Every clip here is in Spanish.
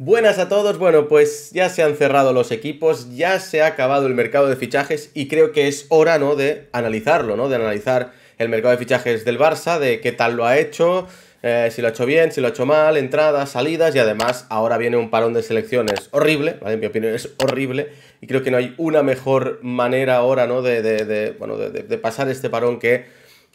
Buenas a todos, bueno pues ya se han cerrado los equipos, ya se ha acabado el mercado de fichajes y creo que es hora ¿no? de analizarlo, ¿no? de analizar el mercado de fichajes del Barça, de qué tal lo ha hecho, eh, si lo ha hecho bien, si lo ha hecho mal, entradas, salidas y además ahora viene un parón de selecciones horrible, En mi opinión es horrible y creo que no hay una mejor manera ahora, ¿no? De, bueno, de, pasar este parón que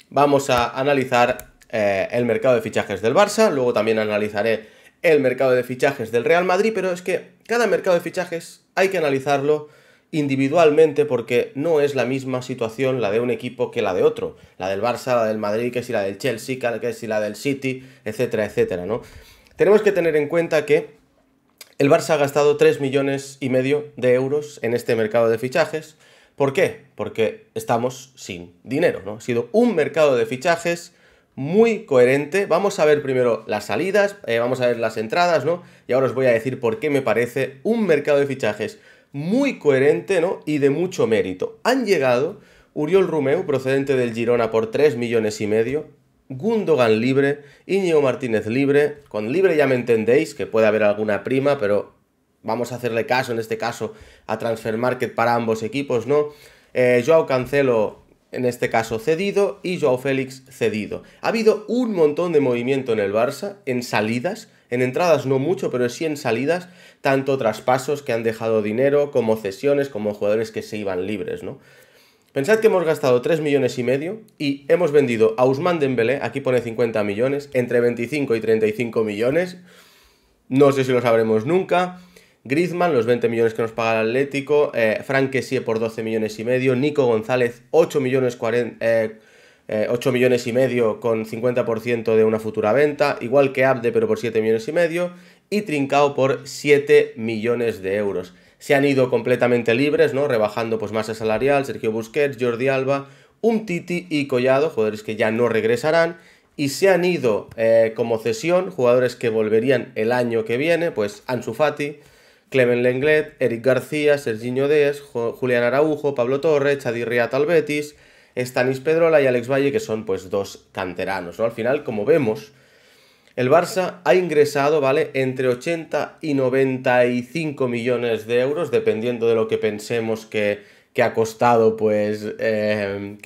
vamos a analizar eh, el mercado de fichajes del Barça, luego también analizaré el mercado de fichajes del Real Madrid, pero es que cada mercado de fichajes hay que analizarlo individualmente porque no es la misma situación la de un equipo que la de otro, la del Barça, la del Madrid, que si la del Chelsea, que si la del City, etcétera, etcétera, ¿no? Tenemos que tener en cuenta que el Barça ha gastado 3 millones y medio de euros en este mercado de fichajes. ¿Por qué? Porque estamos sin dinero, ¿no? Ha sido un mercado de fichajes muy coherente. Vamos a ver primero las salidas, eh, vamos a ver las entradas, ¿no? Y ahora os voy a decir por qué me parece un mercado de fichajes muy coherente, ¿no? Y de mucho mérito. Han llegado Uriol Rumeu, procedente del Girona, por 3 millones y medio. Gundogan libre, Iñigo Martínez libre. Con libre ya me entendéis, que puede haber alguna prima, pero vamos a hacerle caso en este caso a Transfer Market para ambos equipos, ¿no? Yo eh, Joao Cancelo en este caso cedido, y Joao Félix cedido. Ha habido un montón de movimiento en el Barça, en salidas, en entradas no mucho, pero sí en salidas, tanto traspasos que han dejado dinero, como cesiones, como jugadores que se iban libres, ¿no? Pensad que hemos gastado 3 millones y medio y hemos vendido a Usman Dembélé, aquí pone 50 millones, entre 25 y 35 millones, no sé si lo sabremos nunca, Griezmann, los 20 millones que nos paga el Atlético, eh, por 12 millones y medio, Nico González 8 millones, eh, eh, millones y medio con 50% de una futura venta, igual que Abde pero por 7 millones y medio, y Trincao por 7 millones de euros. Se han ido completamente libres, ¿no? Rebajando pues masa salarial, Sergio Busquets, Jordi Alba, un y Collado, jugadores que ya no regresarán, y se han ido eh, como cesión, jugadores que volverían el año que viene, pues Ansu Fati, Clemen Lenglet, Eric García, Serginho Dés, Julián Araujo, Pablo Torres, Chadi Talbetis, Stanis Pedrola y Alex Valle, que son pues dos canteranos, ¿no? Al final, como vemos, el Barça ha ingresado, ¿vale? Entre 80 y 95 millones de euros, dependiendo de lo que pensemos que, que ha costado, pues, eh,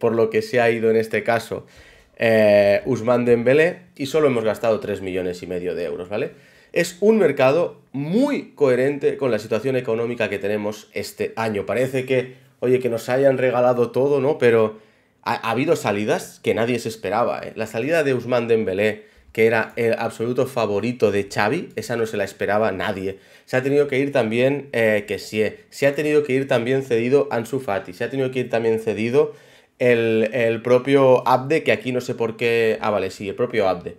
por lo que se ha ido en este caso, eh, Usman Dembélé, y solo hemos gastado 3 millones y medio de euros, ¿vale? es un mercado muy coherente con la situación económica que tenemos este año. Parece que, oye, que nos hayan regalado todo, ¿no? Pero ha, habido salidas que nadie se esperaba. ¿eh? La salida de Usman Dembélé, que era el absoluto favorito de Xavi, esa no se la esperaba nadie. Se ha tenido que ir también eh, Kessie, se ha tenido que ir también cedido Ansu Fati, se ha tenido que ir también cedido el, el, propio Abde, que aquí no sé por qué... Ah, vale, sí, el propio Abde.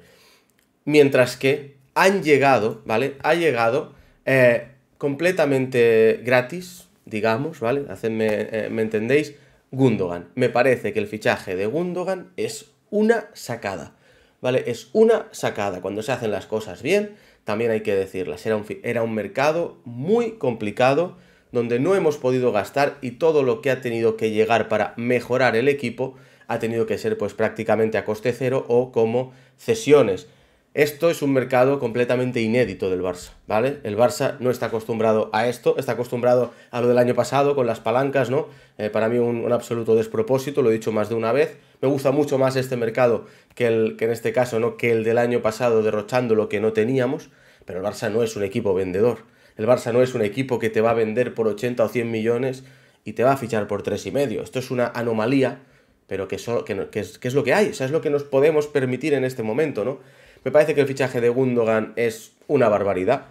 Mientras que han llegado, ¿vale? Ha llegado eh, completamente gratis, digamos, ¿vale? Hacedme, eh, ¿me entendéis? Gundogan. Me parece que el fichaje de Gundogan es una sacada, ¿vale? Es una sacada. Cuando se hacen las cosas bien, también hay que decirlas. Era un, era un mercado muy complicado donde no hemos podido gastar y todo lo que ha tenido que llegar para mejorar el equipo ha tenido que ser pues prácticamente a coste cero o como cesiones. Esto es un mercado completamente inédito del Barça, ¿vale? El Barça no está acostumbrado a esto, está acostumbrado a lo del año pasado con las palancas, ¿no? Eh, para mí un, absoluto despropósito, lo he dicho más de una vez. Me gusta mucho más este mercado que, el, que en este caso, ¿no? Que el del año pasado derrochando lo que no teníamos, pero el Barça no es un equipo vendedor. El Barça no es un equipo que te va a vender por 80 o 100 millones y te va a fichar por y medio. Esto es una anomalía, pero que, es, lo que hay, o sea, es lo que nos podemos permitir en este momento, ¿no? Me parece que el fichaje de Gundogan es una barbaridad.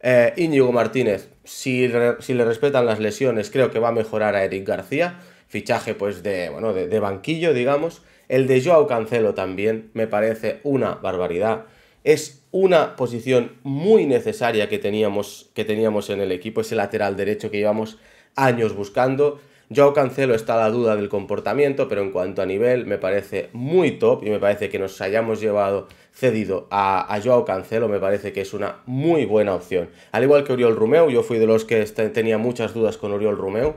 Eh, Íñigo Martínez, si, le respetan las lesiones, creo que va a mejorar a Eric García. Fichaje pues de, de, banquillo, digamos. El de Joao Cancelo también me parece una barbaridad. Es una posición muy necesaria que teníamos, que teníamos en el equipo, ese lateral derecho que llevamos años buscando. Joao Cancelo está la duda del comportamiento, pero en cuanto a nivel me parece muy top y me parece que nos hayamos llevado cedido a, a Joao Cancelo, me parece que es una muy buena opción. Al igual que Oriol Romeu, yo fui de los que este, tenía muchas dudas con Oriol Romeu,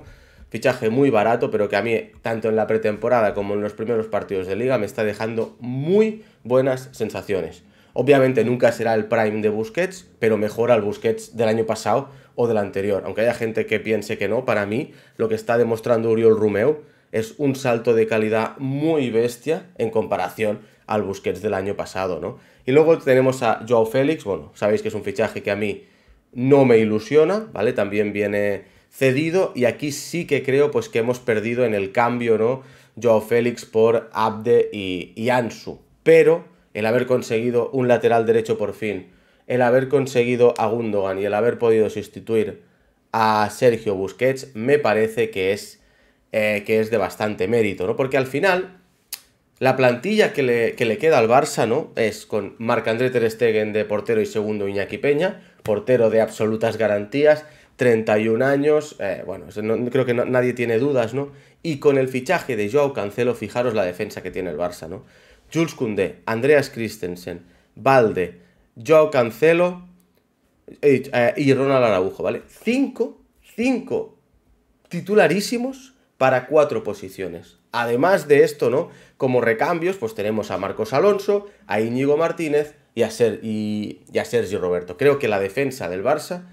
fichaje muy barato, pero que a mí, tanto en la pretemporada como en los primeros partidos de liga, me está dejando muy buenas sensaciones. Obviamente nunca será el prime de Busquets, pero mejora al Busquets del año pasado o del anterior. Aunque haya gente que piense que no, para mí lo que está demostrando Uriol Rumeu es un salto de calidad muy bestia en comparación al Busquets del año pasado, ¿no? Y luego tenemos a Joao Félix, bueno, sabéis que es un fichaje que a mí no me ilusiona, ¿vale? También viene cedido y aquí sí que creo pues que hemos perdido en el cambio, ¿no? Joao Félix por Abde y Ansu, pero el haber conseguido un lateral derecho por fin el haber conseguido a Gundogan y el haber podido sustituir a Sergio Busquets me parece que es, eh, que es de bastante mérito, ¿no? Porque al final la plantilla que le, queda al Barça, ¿no? Es con Marc-André Ter Stegen de portero y segundo Iñaki Peña, portero de absolutas garantías, 31 años, eh, bueno, no, creo que nadie tiene dudas, ¿no? Y con el fichaje de Joao Cancelo, fijaros la defensa que tiene el Barça, ¿no? Jules Koundé, Andreas Christensen, Valde, Joao Cancelo eh, eh, y Ronald Araujo, ¿vale? Cinco, cinco titularísimos para cuatro posiciones. Además de esto, ¿no? Como recambios, pues tenemos a Marcos Alonso, a Íñigo Martínez y a, y a Sergio Roberto. Creo que la defensa del Barça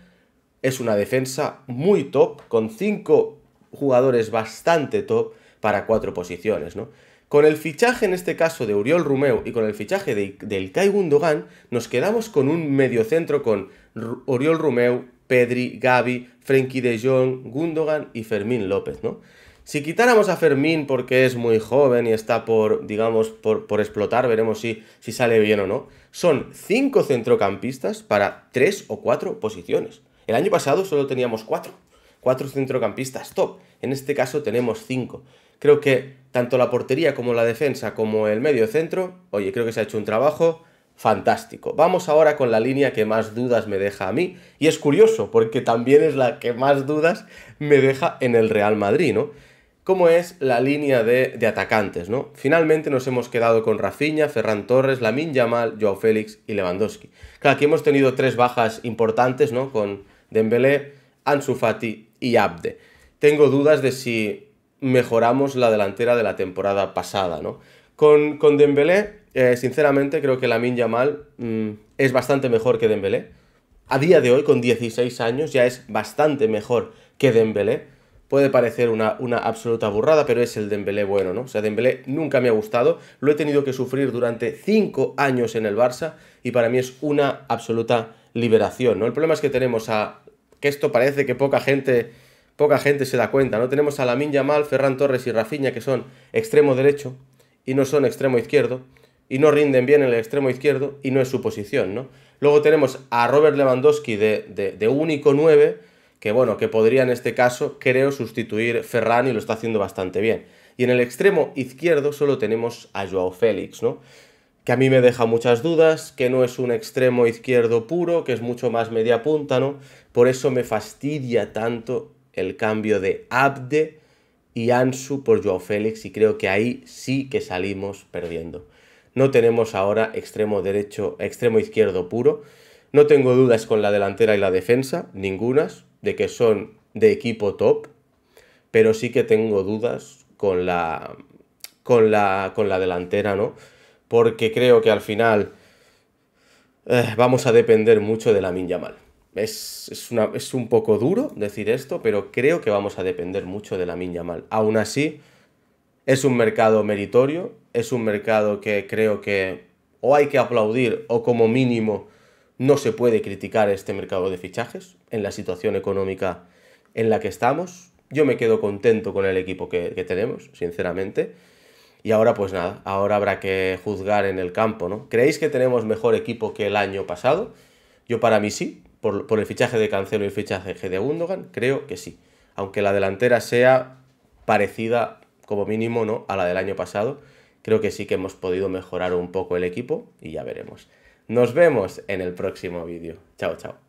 es una defensa muy top, con cinco jugadores bastante top para cuatro posiciones, ¿no? Con el fichaje en este caso de Uriol Rumeu y con el fichaje de, del Kai Gundogan, nos quedamos con un mediocentro con Uriol Oriol Rumeu, Pedri, Gaby, Frenkie de Jong, Gundogan y Fermín López, ¿no? Si quitáramos a Fermín porque es muy joven y está por, digamos, por, explotar, veremos si, si sale bien o no. Son cinco centrocampistas para tres o cuatro posiciones. El año pasado solo teníamos cuatro cuatro centrocampistas top. En este caso tenemos cinco. Creo que tanto la portería como la defensa como el medio centro, oye, creo que se ha hecho un trabajo fantástico. Vamos ahora con la línea que más dudas me deja a mí. Y es curioso, porque también es la que más dudas me deja en el Real Madrid, ¿no? Cómo es la línea de, atacantes, ¿no? Finalmente nos hemos quedado con Rafinha, Ferran Torres, Lamin Yamal, Joao Félix y Lewandowski. Claro, aquí hemos tenido tres bajas importantes, ¿no? Con Dembélé, Ansu Fati y Abde. Tengo dudas de si mejoramos la delantera de la temporada pasada, ¿no? Con, con Dembélé, eh, sinceramente, creo que la Yamal Mal mm, es bastante mejor que Dembélé. A día de hoy, con 16 años, ya es bastante mejor que Dembélé. Puede parecer una, una absoluta burrada, pero es el Dembélé bueno, ¿no? O sea, Dembélé nunca me ha gustado, lo he tenido que sufrir durante 5 años en el Barça y para mí es una absoluta liberación, ¿no? El problema es que tenemos a... que esto parece que poca gente poca gente se da cuenta, ¿no? Tenemos a Lamin Mal, Ferran Torres y Rafinha, que son extremo derecho y no son extremo izquierdo, y no rinden bien en el extremo izquierdo y no es su posición, ¿no? Luego tenemos a Robert Lewandowski de, de, único 9, que bueno, que podría en este caso, creo, sustituir Ferran y lo está haciendo bastante bien. Y en el extremo izquierdo solo tenemos a Joao Félix, ¿no? Que a mí me deja muchas dudas, que no es un extremo izquierdo puro, que es mucho más media punta, ¿no? Por eso me fastidia tanto el cambio de Abde y Ansu por Joao Félix y creo que ahí sí que salimos perdiendo. No tenemos ahora extremo derecho, extremo izquierdo puro. No tengo dudas con la delantera y la defensa, ningunas, de que son de equipo top, pero sí que tengo dudas con la con la con la delantera, ¿no? Porque creo que al final eh, vamos a depender mucho de la Minyamal es, una, es, un poco duro decir esto, pero creo que vamos a depender mucho de la mina mal. Aún así, es un mercado meritorio, es un mercado que creo que o hay que aplaudir o como mínimo no se puede criticar este mercado de fichajes en la situación económica en la que estamos. Yo me quedo contento con el equipo que, que tenemos, sinceramente. Y ahora pues nada, ahora habrá que juzgar en el campo, ¿no? ¿Creéis que tenemos mejor equipo que el año pasado? Yo para mí sí, por, el fichaje de Cancelo y el fichaje de Gundogan? Creo que sí. Aunque la delantera sea parecida, como mínimo, ¿no? a la del año pasado, creo que sí que hemos podido mejorar un poco el equipo y ya veremos. Nos vemos en el próximo vídeo. Chao, chao.